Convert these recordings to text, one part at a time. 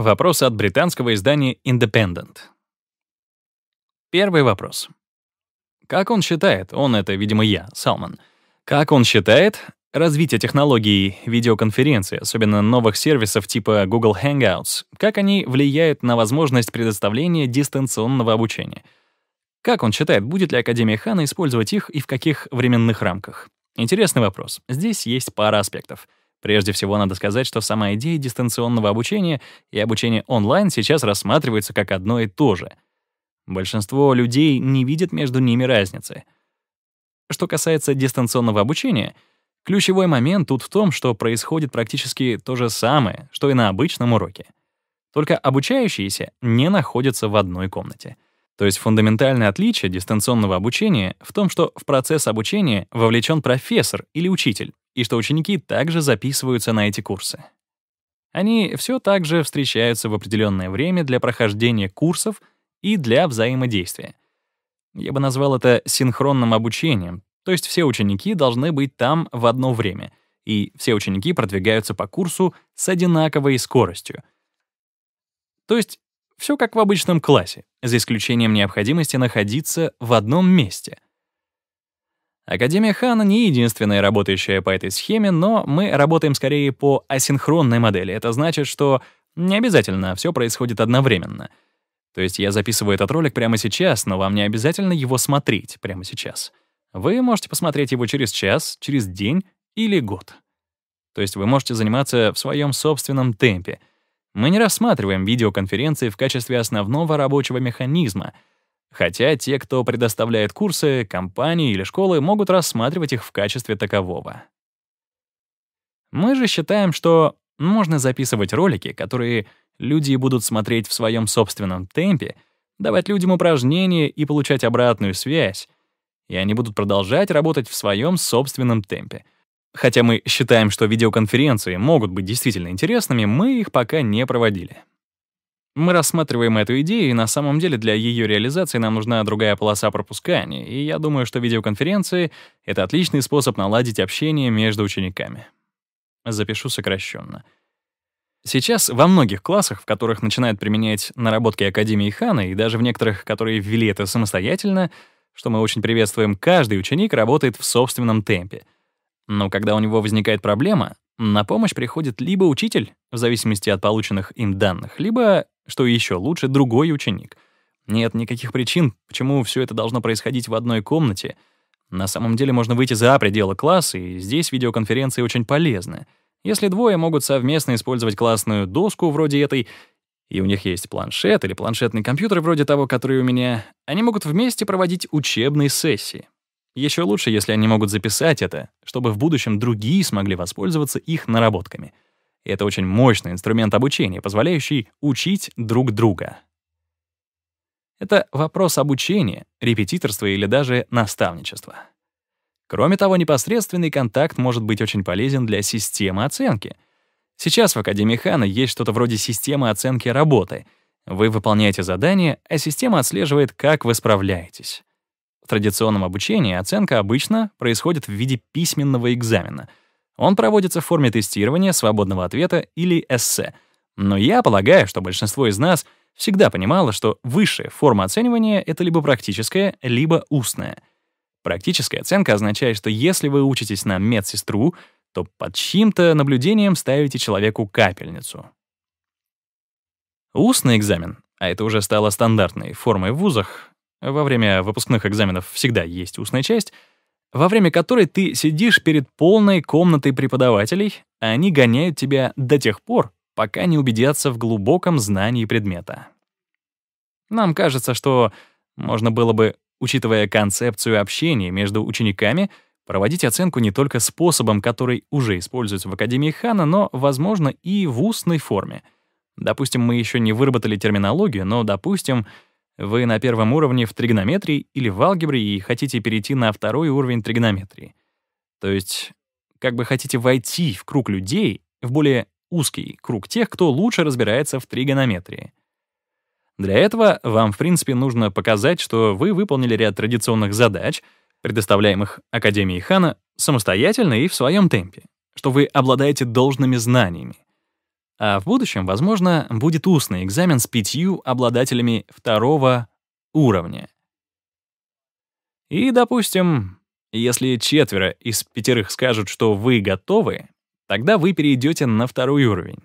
Вопросы от британского издания Independent. Первый вопрос. Как он считает, он это, видимо, я, Салман, как он считает, развитие технологий видеоконференции, особенно новых сервисов типа Google Hangouts, как они влияют на возможность предоставления дистанционного обучения? Как он считает, будет ли Академия Хана использовать их и в каких временных рамках? Интересный вопрос. Здесь есть пара аспектов — Прежде всего, надо сказать, что сама идея дистанционного обучения и обучения онлайн сейчас рассматриваются как одно и то же. Большинство людей не видят между ними разницы. Что касается дистанционного обучения, ключевой момент тут в том, что происходит практически то же самое, что и на обычном уроке. Только обучающиеся не находятся в одной комнате. То есть фундаментальное отличие дистанционного обучения в том, что в процесс обучения вовлечен профессор или учитель, и что ученики также записываются на эти курсы. Они все так же встречаются в определенное время для прохождения курсов и для взаимодействия. Я бы назвал это синхронным обучением, то есть все ученики должны быть там в одно время, и все ученики продвигаются по курсу с одинаковой скоростью. То есть все как в обычном классе, за исключением необходимости находиться в одном месте — Академия Хана не единственная работающая по этой схеме, но мы работаем скорее по асинхронной модели. Это значит, что не обязательно все происходит одновременно. То есть я записываю этот ролик прямо сейчас, но вам не обязательно его смотреть прямо сейчас. Вы можете посмотреть его через час, через день или год. То есть вы можете заниматься в своем собственном темпе. Мы не рассматриваем видеоконференции в качестве основного рабочего механизма — Хотя те, кто предоставляет курсы, компании или школы могут рассматривать их в качестве такового. Мы же считаем, что можно записывать ролики, которые люди будут смотреть в своем собственном темпе, давать людям упражнения и получать обратную связь, и они будут продолжать работать в своем собственном темпе. Хотя мы считаем, что видеоконференции могут быть действительно интересными, мы их пока не проводили. Мы рассматриваем эту идею, и на самом деле для ее реализации нам нужна другая полоса пропускания, и я думаю, что видеоконференции — это отличный способ наладить общение между учениками. Запишу сокращенно. Сейчас во многих классах, в которых начинают применять наработки Академии Хана, и даже в некоторых, которые ввели это самостоятельно, что мы очень приветствуем, каждый ученик работает в собственном темпе. Но когда у него возникает проблема, на помощь приходит либо учитель, в зависимости от полученных им данных, либо что еще лучше, другой ученик. Нет никаких причин, почему все это должно происходить в одной комнате. На самом деле можно выйти за пределы класса, и здесь видеоконференции очень полезны. Если двое могут совместно использовать классную доску вроде этой, и у них есть планшет или планшетный компьютер вроде того, который у меня, они могут вместе проводить учебные сессии. Еще лучше, если они могут записать это, чтобы в будущем другие смогли воспользоваться их наработками — это очень мощный инструмент обучения, позволяющий учить друг друга. Это вопрос обучения, репетиторства или даже наставничества. Кроме того, непосредственный контакт может быть очень полезен для системы оценки. Сейчас в Академии Хана есть что-то вроде системы оценки работы. Вы выполняете задание, а система отслеживает, как вы справляетесь. В традиционном обучении оценка обычно происходит в виде письменного экзамена — он проводится в форме тестирования, свободного ответа или эссе. Но я полагаю, что большинство из нас всегда понимало, что высшая форма оценивания — это либо практическая, либо устная. Практическая оценка означает, что если вы учитесь на медсестру, то под чьим-то наблюдением ставите человеку капельницу. Устный экзамен, а это уже стало стандартной формой в вузах, во время выпускных экзаменов всегда есть устная часть — во время которой ты сидишь перед полной комнатой преподавателей, а они гоняют тебя до тех пор, пока не убедятся в глубоком знании предмета. Нам кажется, что можно было бы, учитывая концепцию общения между учениками, проводить оценку не только способом, который уже используется в Академии Хана, но, возможно, и в устной форме. Допустим, мы еще не выработали терминологию, но, допустим, вы на первом уровне в тригонометрии или в алгебре и хотите перейти на второй уровень тригонометрии. То есть как бы хотите войти в круг людей, в более узкий круг тех, кто лучше разбирается в тригонометрии. Для этого вам, в принципе, нужно показать, что вы выполнили ряд традиционных задач, предоставляемых Академией Хана, самостоятельно и в своем темпе, что вы обладаете должными знаниями, а в будущем, возможно, будет устный экзамен с пятью обладателями второго уровня. И, допустим, если четверо из пятерых скажут, что вы готовы, тогда вы перейдете на второй уровень.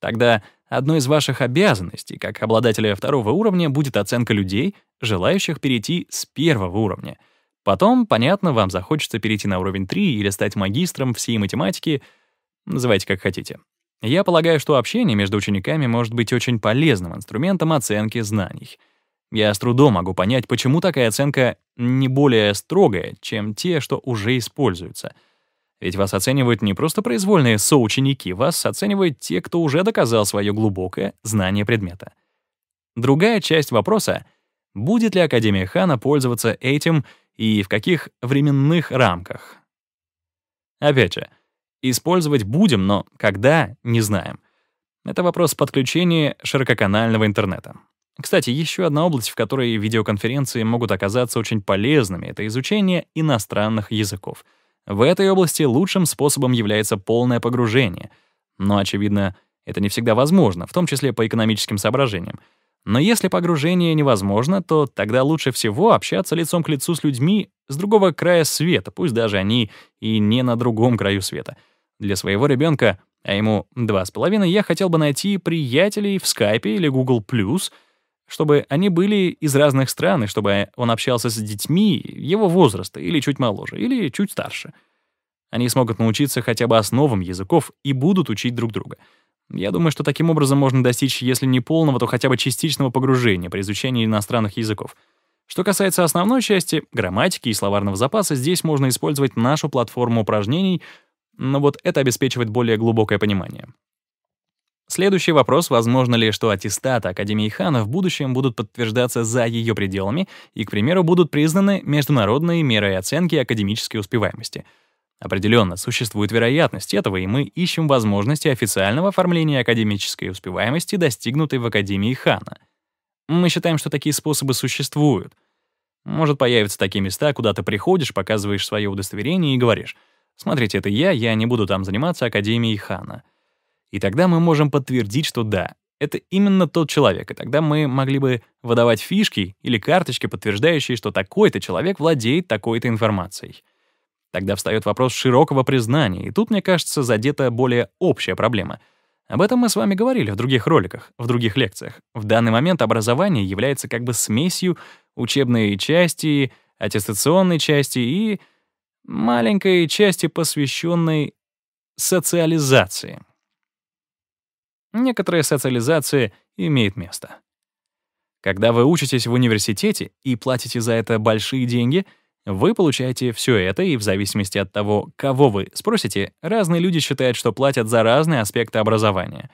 Тогда одной из ваших обязанностей как обладателя второго уровня будет оценка людей, желающих перейти с первого уровня. Потом, понятно, вам захочется перейти на уровень 3 или стать магистром всей математики, называйте как хотите. Я полагаю, что общение между учениками может быть очень полезным инструментом оценки знаний. Я с трудом могу понять, почему такая оценка не более строгая, чем те, что уже используются. Ведь вас оценивают не просто произвольные соученики, вас оценивают те, кто уже доказал свое глубокое знание предмета. Другая часть вопроса — будет ли Академия Хана пользоваться этим и в каких временных рамках? Опять же, Использовать будем, но когда — не знаем. Это вопрос подключения ширококанального интернета. Кстати, еще одна область, в которой видеоконференции могут оказаться очень полезными, это изучение иностранных языков. В этой области лучшим способом является полное погружение. Но, очевидно, это не всегда возможно, в том числе по экономическим соображениям. Но если погружение невозможно, то тогда лучше всего общаться лицом к лицу с людьми с другого края света, пусть даже они и не на другом краю света — для своего ребенка, а ему два с половиной. я хотел бы найти приятелей в Skype или Google+, чтобы они были из разных стран, и чтобы он общался с детьми его возраста, или чуть моложе, или чуть старше. Они смогут научиться хотя бы основам языков и будут учить друг друга. Я думаю, что таким образом можно достичь, если не полного, то хотя бы частичного погружения при изучении иностранных языков. Что касается основной части, грамматики и словарного запаса, здесь можно использовать нашу платформу упражнений, но вот это обеспечивает более глубокое понимание. Следующий вопрос, возможно ли, что аттестаты Академии Хана в будущем будут подтверждаться за ее пределами и, к примеру, будут признаны международные меры оценки академической успеваемости. Определенно, существует вероятность этого, и мы ищем возможности официального оформления академической успеваемости, достигнутой в Академии Хана. Мы считаем, что такие способы существуют. Может, появятся такие места, куда ты приходишь, показываешь свое удостоверение и говоришь — Смотрите, это я, я не буду там заниматься Академией Хана. И тогда мы можем подтвердить, что да, это именно тот человек, и тогда мы могли бы выдавать фишки или карточки, подтверждающие, что такой-то человек владеет такой-то информацией. Тогда встает вопрос широкого признания, и тут, мне кажется, задета более общая проблема. Об этом мы с вами говорили в других роликах, в других лекциях. В данный момент образование является как бы смесью учебной части, аттестационной части и маленькой части, посвященной социализации. Некоторая социализация имеет место. Когда вы учитесь в университете и платите за это большие деньги, вы получаете все это, и в зависимости от того, кого вы спросите, разные люди считают, что платят за разные аспекты образования.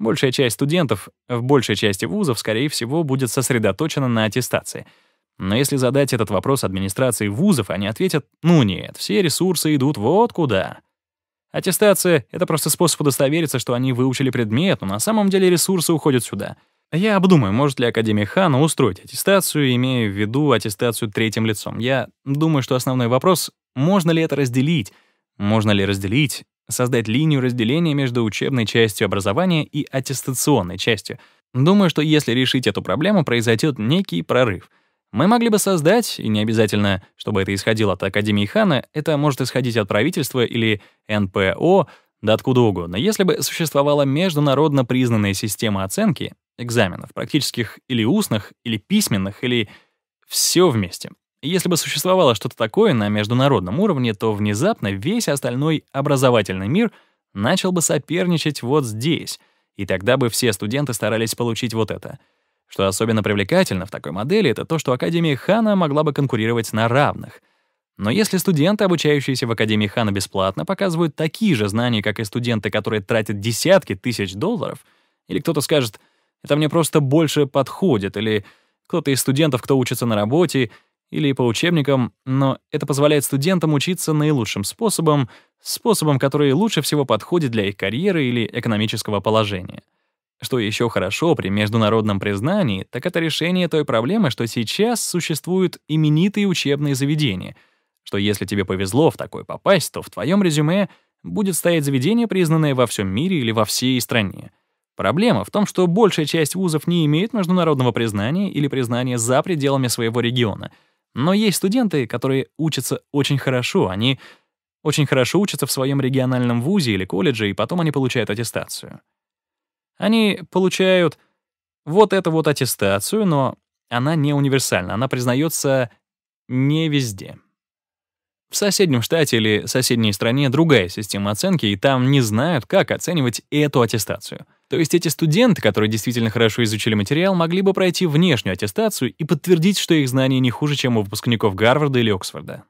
Большая часть студентов в большей части вузов, скорее всего, будет сосредоточена на аттестации — но если задать этот вопрос администрации вузов, они ответят, ну нет, все ресурсы идут вот куда. Аттестация — это просто способ удостовериться, что они выучили предмет, но на самом деле ресурсы уходят сюда. Я обдумаю, может ли Академия Хана устроить аттестацию, имея в виду аттестацию третьим лицом. Я думаю, что основной вопрос — можно ли это разделить? Можно ли разделить, создать линию разделения между учебной частью образования и аттестационной частью? Думаю, что если решить эту проблему, произойдет некий прорыв — мы могли бы создать, и не обязательно, чтобы это исходило от Академии Хана, это может исходить от правительства или НПО, да откуда угодно, если бы существовала международно признанная система оценки, экзаменов, практических или устных, или письменных, или все вместе. Если бы существовало что-то такое на международном уровне, то внезапно весь остальной образовательный мир начал бы соперничать вот здесь, и тогда бы все студенты старались получить вот это — что особенно привлекательно в такой модели, это то, что Академия Хана могла бы конкурировать на равных. Но если студенты, обучающиеся в Академии Хана бесплатно, показывают такие же знания, как и студенты, которые тратят десятки тысяч долларов, или кто-то скажет «это мне просто больше подходит», или кто-то из студентов, кто учится на работе, или по учебникам, но это позволяет студентам учиться наилучшим способом, способом, который лучше всего подходит для их карьеры или экономического положения. Что еще хорошо при международном признании, так это решение той проблемы, что сейчас существуют именитые учебные заведения, что если тебе повезло в такое попасть, то в твоем резюме будет стоять заведение, признанное во всем мире или во всей стране. Проблема в том, что большая часть вузов не имеет международного признания или признания за пределами своего региона. Но есть студенты, которые учатся очень хорошо, они очень хорошо учатся в своем региональном вузе или колледже, и потом они получают аттестацию. Они получают вот эту вот аттестацию, но она не универсальна, она признается не везде. В соседнем штате или соседней стране другая система оценки, и там не знают, как оценивать эту аттестацию. То есть эти студенты, которые действительно хорошо изучили материал, могли бы пройти внешнюю аттестацию и подтвердить, что их знания не хуже, чем у выпускников Гарварда или Оксфорда.